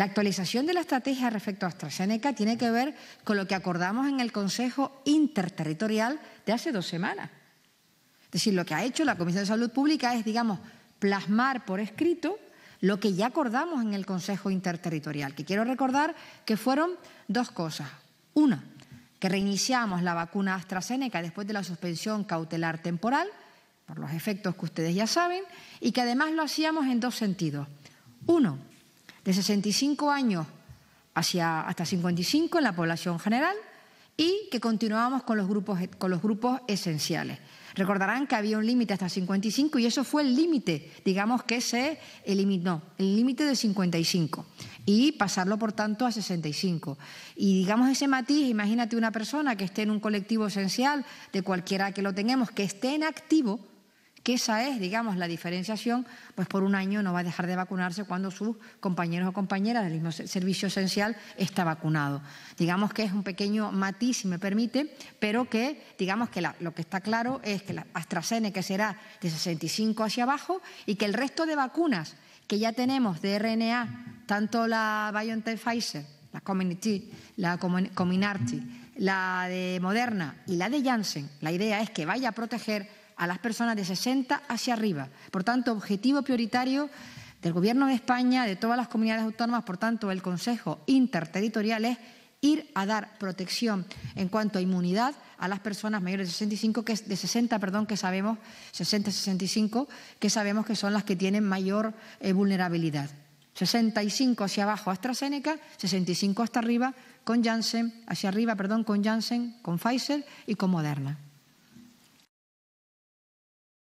La actualización de la estrategia respecto a AstraZeneca tiene que ver con lo que acordamos en el Consejo Interterritorial de hace dos semanas. Es decir, lo que ha hecho la Comisión de Salud Pública es, digamos, plasmar por escrito lo que ya acordamos en el Consejo Interterritorial, que quiero recordar que fueron dos cosas. Una, que reiniciamos la vacuna AstraZeneca después de la suspensión cautelar temporal, por los efectos que ustedes ya saben, y que además lo hacíamos en dos sentidos. Uno, de 65 años hacia, hasta 55 en la población general y que continuábamos con los grupos, con los grupos esenciales. Recordarán que había un límite hasta 55 y eso fue el límite, digamos que se eliminó, el límite de 55 y pasarlo por tanto a 65. Y digamos ese matiz, imagínate una persona que esté en un colectivo esencial, de cualquiera que lo tengamos, que esté en activo, que esa es, digamos, la diferenciación, pues por un año no va a dejar de vacunarse cuando sus compañeros o compañeras del mismo servicio esencial está vacunado. Digamos que es un pequeño matiz, si me permite, pero que, digamos que lo que está claro es que la AstraZeneca será de 65 hacia abajo y que el resto de vacunas que ya tenemos de RNA, tanto la BioNTech Pfizer, la Community, la Cominarty, la de Moderna y la de Janssen, la idea es que vaya a proteger a las personas de 60 hacia arriba. Por tanto, objetivo prioritario del Gobierno de España, de todas las comunidades autónomas, por tanto, el Consejo Interterritorial es ir a dar protección en cuanto a inmunidad a las personas mayores de 65 que es de 60, perdón, que sabemos 60 65, que sabemos que son las que tienen mayor eh, vulnerabilidad. 65 hacia abajo AstraZeneca, 65 hasta arriba con Janssen, hacia arriba, perdón, con Janssen, con Pfizer y con Moderna.